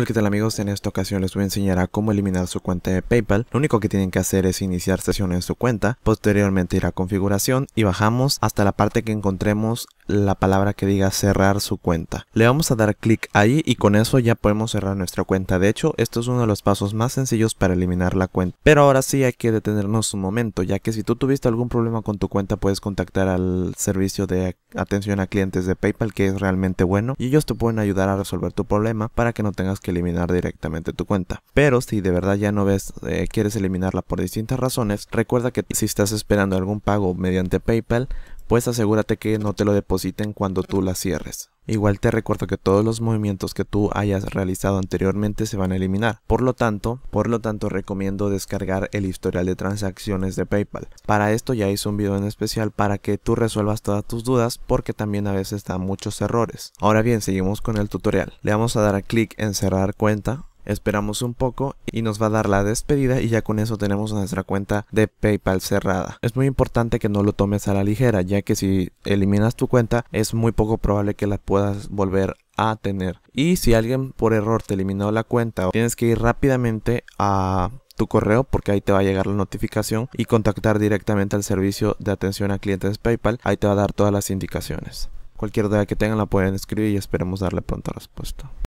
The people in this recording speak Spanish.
Hola qué tal amigos, en esta ocasión les voy a enseñar a cómo eliminar su cuenta de PayPal. Lo único que tienen que hacer es iniciar sesión en su cuenta, posteriormente ir a configuración y bajamos hasta la parte que encontremos la palabra que diga cerrar su cuenta. Le vamos a dar clic ahí y con eso ya podemos cerrar nuestra cuenta. De hecho, esto es uno de los pasos más sencillos para eliminar la cuenta. Pero ahora sí hay que detenernos un momento, ya que si tú tuviste algún problema con tu cuenta puedes contactar al servicio de atención a clientes de PayPal que es realmente bueno y ellos te pueden ayudar a resolver tu problema para que no tengas que eliminar directamente tu cuenta. Pero si de verdad ya no ves, eh, quieres eliminarla por distintas razones, recuerda que si estás esperando algún pago mediante PayPal, pues asegúrate que no te lo depositen cuando tú la cierres. Igual te recuerdo que todos los movimientos que tú hayas realizado anteriormente se van a eliminar. Por lo tanto, por lo tanto recomiendo descargar el historial de transacciones de PayPal. Para esto ya hice un video en especial para que tú resuelvas todas tus dudas porque también a veces da muchos errores. Ahora bien, seguimos con el tutorial. Le vamos a dar a clic en cerrar cuenta Esperamos un poco y nos va a dar la despedida y ya con eso tenemos nuestra cuenta de PayPal cerrada. Es muy importante que no lo tomes a la ligera, ya que si eliminas tu cuenta es muy poco probable que la puedas volver a tener. Y si alguien por error te eliminó la cuenta, tienes que ir rápidamente a tu correo porque ahí te va a llegar la notificación y contactar directamente al servicio de atención a clientes PayPal. Ahí te va a dar todas las indicaciones. Cualquier duda que tengan la pueden escribir y esperemos darle pronta respuesta.